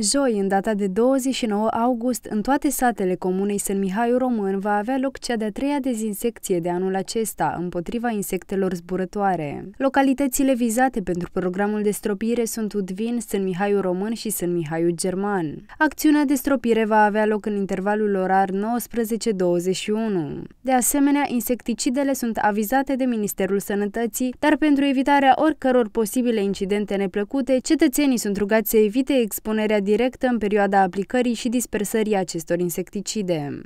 Joi, în data de 29 august, în toate satele Comunei Sân Mihaiu Român va avea loc cea de-a treia dezinsecție de anul acesta împotriva insectelor zburătoare. Localitățile vizate pentru programul de stropire sunt Udvin, Sân Mihaiu Român și Sân Mihaiu German. Acțiunea de stropire va avea loc în intervalul orar 19-21. De asemenea, insecticidele sunt avizate de Ministerul Sănătății, dar pentru evitarea oricăror posibile incidente neplăcute, cetățenii sunt rugați să evite expunerea directă în perioada aplicării și dispersării acestor insecticide.